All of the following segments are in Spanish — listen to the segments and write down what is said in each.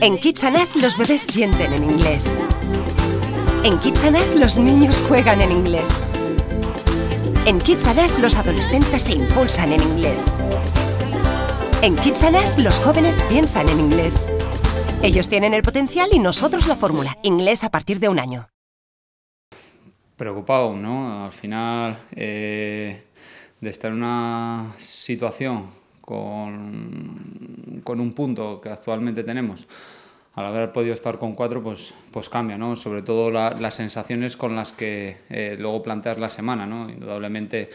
En Kitsanas los bebés sienten en inglés. En Kitsanas los niños juegan en inglés. En Kitchenes los adolescentes se impulsan en inglés. En Kitsanas, los jóvenes piensan en inglés. Ellos tienen el potencial y nosotros la fórmula. Inglés a partir de un año. Preocupado, ¿no? Al final, eh, de estar en una situación con, con un punto que actualmente tenemos al haber podido estar con cuatro, pues, pues cambia, ¿no? Sobre todo las sensaciones con las que eh, luego planteas la semana, ¿no? Indudablemente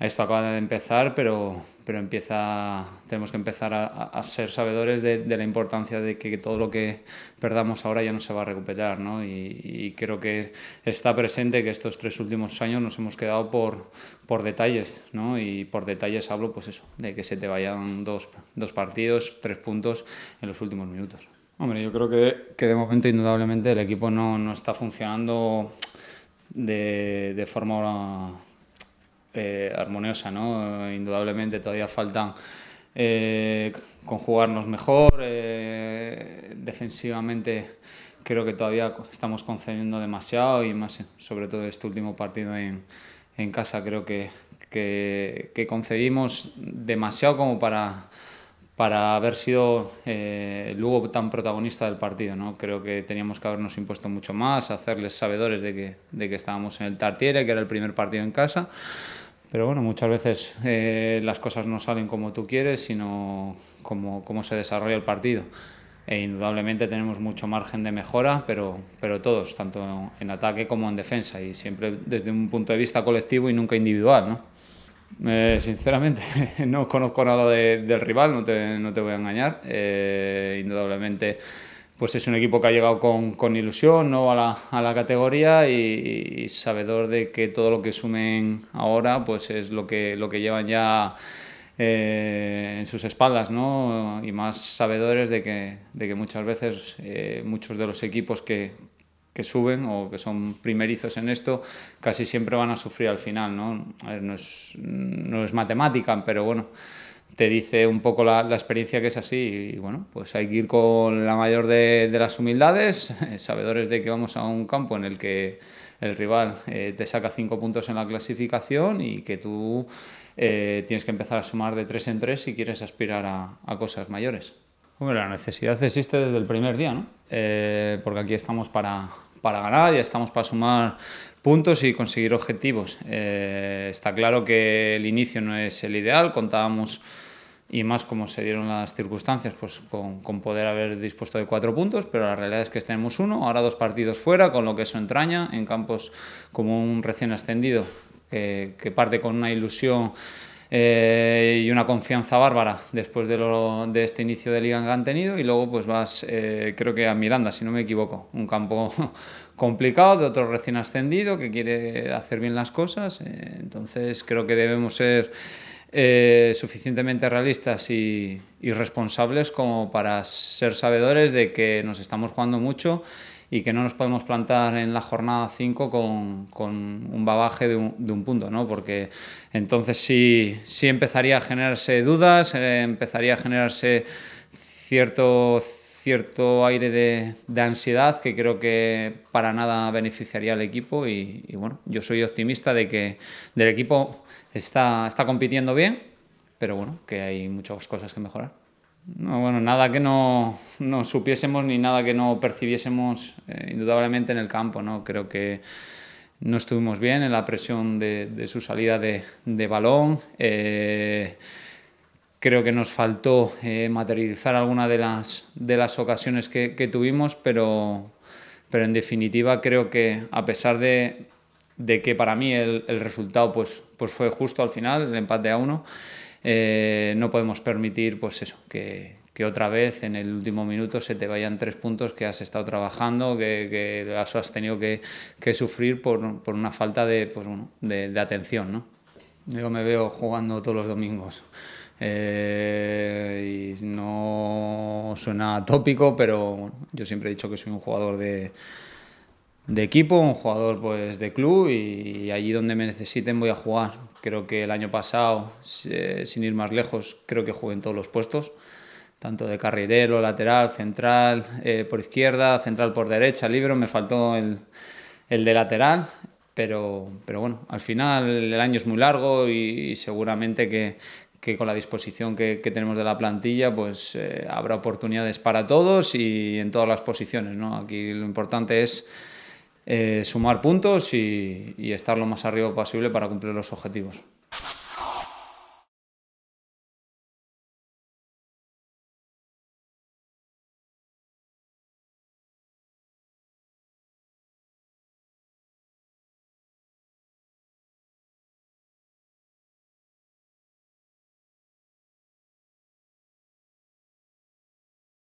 esto acaba de empezar, pero, pero empieza, tenemos que empezar a, ser sabedores de, la importancia de que, todo lo que perdamos ahora ya no se va a recuperar. ¿no? Y, creo que está presente que estos tres últimos años nos hemos quedado por, por detalles. ¿no? Y por detalles hablo pues eso, de que se te vayan dos, partidos, tres puntos en los últimos minutos. Hombre, yo creo que, de momento indudablemente el equipo no, está funcionando de forma eh, armoniosa, ¿no? Indudablemente todavía faltan eh, conjugarnos mejor, eh, defensivamente creo que todavía estamos concediendo demasiado y más sobre todo este último partido en, casa creo que, que concedimos demasiado como para para haber sido eh, luego tan protagonista del partido. ¿no? Creo que teníamos que habernos impuesto mucho más, hacerles sabedores de que, estábamos en el Tartiere, que era el primer partido en casa. Pero bueno, muchas veces eh, las cosas no salen como tú quieres, sino como, como se desarrolla el partido. E indudablemente tenemos mucho margen de mejora, pero, pero todos, tanto en ataque como en defensa, y siempre desde un punto de vista colectivo y nunca individual. ¿no? Eh, sinceramente, no conozco nada del rival, no te, voy a engañar. Eh, indudablemente, pues es un equipo que ha llegado con, ilusión ¿no? a, la, categoría y, sabedor de que todo lo que sumen ahora pues es lo que, lo que llevan ya eh, en sus espaldas, ¿no? y más sabedores de que, de que muchas veces muchos de los equipos que, que suben o que son primerizos en esto casi siempre van a sufrir al final, ¿no? no, es, no es matemática, pero bueno, te dice un poco la, experiencia que es así y bueno, pues hay que ir con la mayor de, las humildades, sabedores de que vamos a un campo en el que el rival eh, te saca cinco puntos en la clasificación y que tú eh, tienes que empezar a sumar de tres en tres si quieres aspirar a, cosas mayores. la necesidad existe desde el primer día, ¿no? Eh, porque aquí estamos para, para ganar, ya estamos para sumar puntos y conseguir objetivos. Eh, está claro que el inicio no es el ideal, contábamos y más como se dieron las circunstancias, pues con, poder haber dispuesto de cuatro puntos, pero la realidad es que tenemos uno, ahora dos partidos fuera, con lo que eso entraña, en campos como un recién ascendido, que parte con una ilusión eh, y una confianza bárbara después de, lo, de, este inicio de liga que han tenido y luego pues vas eh, creo que a Miranda si no me equivoco un campo complicado de otro recién ascendido que quiere hacer bien las cosas eh, entonces creo que debemos ser suficientemente realistas y responsables como para ser sabedores de que nos estamos jugando mucho y que no nos podemos plantar en la jornada 5 con, con, un babaje de un, punto, ¿no? porque entonces sí, sí empezaría a generarse dudas, eh, empezaría a generarse cierto, cierto aire de, de, ansiedad que creo que para nada beneficiaría al equipo y, y bueno, yo soy optimista de que del equipo está, está compitiendo bien, pero bueno, que hay muchas cosas que mejorar. No, bueno, nada que no, supiésemos ni nada que no percibiésemos eh, indudablemente en el campo, ¿no? Creo que no estuvimos bien en la presión de, su salida de, balón. Eh, creo que nos faltó eh, materializar alguna de las, de las ocasiones que, tuvimos, pero, pero en definitiva creo que a pesar de, que para mí el, resultado pues, pues, fue justo al final, el empate a uno, eh, no podemos permitir pues eso, que, otra vez en el último minuto se te vayan tres puntos que has estado trabajando, que, has tenido que, sufrir por, una falta pues de, atención. ¿no? Yo me veo jugando todos los domingos. Eh, y no suena tópico, pero yo siempre he dicho que soy un jugador de, equipo, un jugador pues de club y, allí donde me necesiten voy a jugar. Creo que el año pasado, eh, sin ir más lejos, creo que jugué en todos los puestos, tanto de carrilero, lateral, central, eh, por izquierda, central por derecha, libro, me faltó el, el de lateral, pero, pero, bueno, al final el año es muy largo y, seguramente que, que con la disposición que, tenemos de la plantilla, pues eh, habrá oportunidades para todos y en todas las posiciones. ¿no? Aquí lo importante es eh, sumar puntos y estar lo más arriba posible para cumplir los objetivos.